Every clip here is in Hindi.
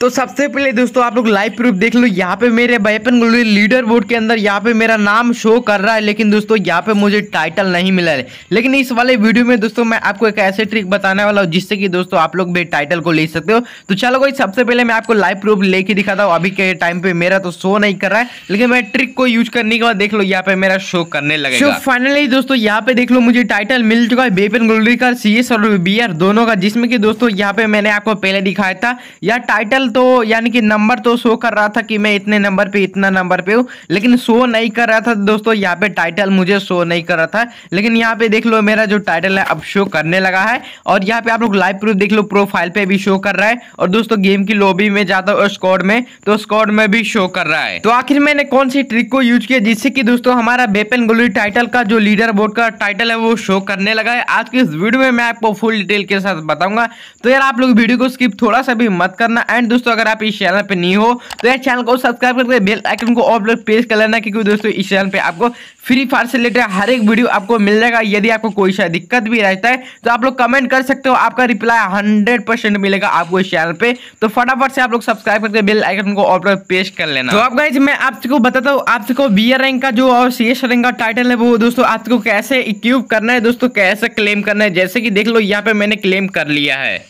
तो सबसे पहले दोस्तों आप लोग लाइव प्रूफ देख लो यहाँ पे मेरे वेपन लीडर बोर्ड के अंदर यहाँ पे मेरा नाम शो कर रहा है लेकिन दोस्तों यहाँ पे मुझे टाइटल नहीं मिला है लेकिन इस वाले वीडियो में दोस्तों मैं आपको एक ऐसे ट्रिक बताने वाला हूँ जिससे कि दोस्तों आप लोग भी टाइटल को ले सकते हो तो चलो कोई सबसे पहले मैं आपको लाइव प्रूफ लेके दिखाता हूँ अभी के टाइम पे मेरा तो शो नहीं कर रहा है लेकिन मैं ट्रिक को यूज करने के बाद देख लो यहाँ पे मेरा शो करने लगेगा फाइनली दोस्तों यहाँ पे देख लो मुझे टाइटल मिल चुका है बेपन ग्लोरी का सी और बी दोनों का जिसमें कि दोस्तों यहाँ पे मैंने आपको पहले दिखाया था यह टाइटल टोटल तो यानी कि नंबर तो शो कर रहा था कि मैं इतने नंबर पे इतना नंबर पे हूँ लेकिन शो नहीं कर रहा था दोस्तों यहाँ पे टाइटल मुझे शो नहीं कर रहा था लेकिन यहाँ पे देख लो मेरा जो टाइटल है अब शो करने लगा है और यहाँ पे आप लोग लाइव प्रूफ देख लो प्रोफाइल पे भी शो कर रहा है और दोस्तों गेम की लॉबी में जाता हूँ स्कॉड में तो स्कॉड में भी शो कर रहा है तो आखिर मैंने कौन सी ट्रिक को यूज किया जिससे की दोस्तों हमारा बेपन गोली टाइटल का जो लीडर बोर्ड का टाइटल है वो शो करने लगा है आज की इस वीडियो में मैं आपको फुल डिटेल के साथ बताऊंगा तो यार आप लोग वीडियो को स्किप थोड़ा सा भी मत करना एंड दोस्तों अगर आप इस चैनल पर नहीं हो तो यार चैनल को सब्सक्राइब करके बेल आइकन को ऑफ लोग प्रेस कर लेना क्योंकि दोस्तों इस चैनल पर आपको फ्री फायर से रिलेटेड हर एक वीडियो आपको मिल जाएगा यदि आपको कोई सा दिक्कत भी रहता है तो आप लोग कमेंट कर सकते हो आपका रिप्लाई हंड्रेड मिलेगा आपको इस चैनल पर तो फटाफट से आप लोग सब्सक्राइब करके बेल आइकन को ऑफ लोग प्रेस कर लेना तो आप गाइज मैं आपको बताता हूँ आपको बी रैंक का जो और सी रैंक का टाइटल है वो दोस्तों आपको कैसे इक्यूब करना है दोस्तों कैसे क्लेम करना है जैसे कि देख लो यहाँ पे मैंने क्लेम कर लिया है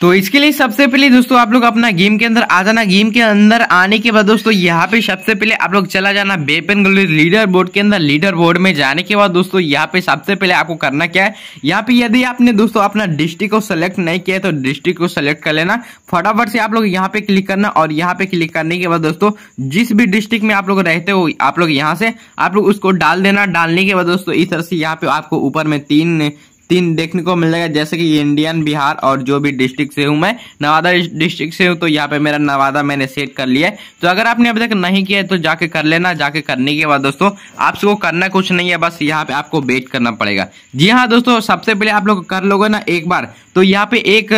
तो इसके लिए सबसे पहले दोस्तों आप लोग अपना गेम के अंदर आ जाना गेम के अंदर आने के बाद दोस्तों यहाँ पे सबसे पहले आप लोग चला जाना बेपेन गली लीडर बोर्ड के अंदर लीडर बोर्ड में जाने के बाद दोस्तों यहाँ पे सबसे पहले आपको करना क्या है यहाँ पे यदि आपने दोस्तों अपना डिस्ट्रिक्ट को सिलेक्ट नहीं किया है तो डिस्ट्रिक्ट को सिलेक्ट कर लेना फटाफट से आप लोग यहाँ पे क्लिक करना और यहाँ पे क्लिक करने के बाद दोस्तों जिस भी डिस्ट्रिक्ट में आप लोग रहते हो आप लोग यहाँ से आप लोग उसको डाल देना डालने के बाद दोस्तों इस तरह से यहाँ पे आपको ऊपर में तीन तीन देखने को मिल जाएगा जैसे कि इंडियन बिहार और जो भी डिस्ट्रिक्ट से हूँ मैं नवादा डिस्ट्रिक्ट से हूँ तो यहाँ पे मेरा नवादा मैंने सेट कर लिया है तो अगर आपने अभी तक नहीं किया है तो जाके कर लेना जाके करने के बाद दोस्तों आपको करना कुछ नहीं है बस यहाँ पे आपको वेट करना पड़ेगा जी हाँ दोस्तों सबसे पहले आप लोग कर लोगे ना एक बार तो यहाँ पे एक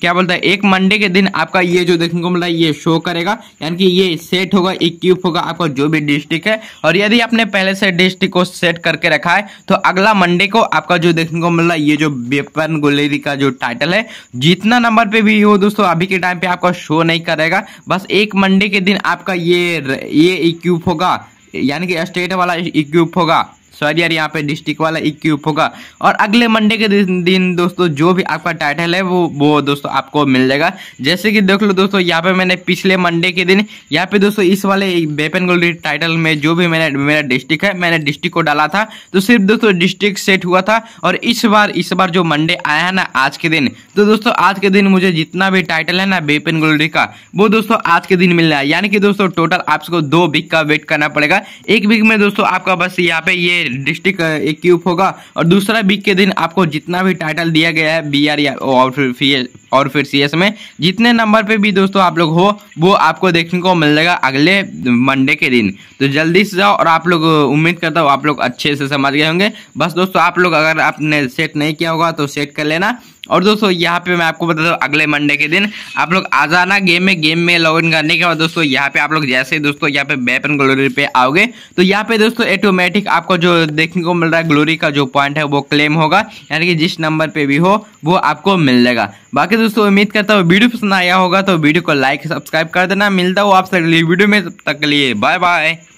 क्या बोलता है एक मंडे के दिन आपका ये जो देखने को मिला ये शो करेगा यानी कि ये सेट होगा इक्यूब होगा आपका जो भी डिस्ट्रिक्ट है और यदि आपने पहले से डिस्ट्रिक्ट को सेट करके रखा है तो अगला मंडे को आपका जो देखने को मतलब ये जो बेपन गुलेरी का जो टाइटल है जितना नंबर पे भी हो दोस्तों अभी के टाइम पे आपका शो नहीं करेगा बस एक मंडे के दिन आपका ये ये इक्यूब होगा यानी कि स्टेट वाला इक्विप होगा सॉरी यार यहाँ पे डिस्ट्रिक्ट वाला इक्यूब e होगा और अगले मंडे के दिन दोस्तों जो भी आपका टाइटल है वो वो दोस्तों आपको मिल जाएगा जैसे कि देख लो दोस्तों यहाँ पे मैंने पिछले मंडे के दिन यहाँ पे दोस्तों इस वाले बेपन गोल्ड टाइटल में जो भी मैंने मेरा डिस्ट्रिक्ट है मैंने डिस्ट्रिक्ट को डाला था तो सिर्फ दोस्तों डिस्ट्रिक्ट सेट हुआ था और इस बार इस बार जो मंडे आया है ना आज के दिन तो दोस्तों आज के दिन मुझे जितना भी टाइटल है ना बेपन गोल्डी का वो दोस्तों आज के दिन मिलना है यानी कि दोस्तों टोटल आपको दो वीक का वेट करना पड़ेगा एक वीक में दोस्तों आपका बस यहाँ पे ये डिस्ट्रिक्ट एक क्यूब होगा और दूसरा वीक के दिन आपको जितना भी टाइटल दिया गया है बी आर और फिर और फिर सी में जितने नंबर पे भी दोस्तों आप लोग हो वो आपको देखने को मिल जाएगा अगले मंडे के दिन तो जल्दी से जाओ और आप लोग उम्मीद करता हूँ आप लोग अच्छे से समझ गए होंगे बस दोस्तों आप लोग अगर आपने सेट नहीं किया होगा तो सेट कर लेना और दोस्तों यहाँ पे मैं आपको बता दूँ अगले मंडे के दिन आप लोग आ जाना गेम में गेम में लॉग इन करने के बाद दोस्तों यहाँ पे आप लोग जैसे ही दोस्तों यहाँ पे बेपन ग्लोरी पे आओगे तो यहाँ पे दोस्तों ऑटोमेटिक आपको जो देखने को मिल रहा है ग्लोरी का जो पॉइंट है वो क्लेम होगा यानी कि जिस नंबर पे भी हो वो आपको मिल जाएगा बाकी दोस्तों उम्मीद करता हूँ वीडियो पसंद आया होगा तो वीडियो को लाइक सब्सक्राइब कर देना मिलता हो आपसे अगली वीडियो में तब तक के लिए बाय बाय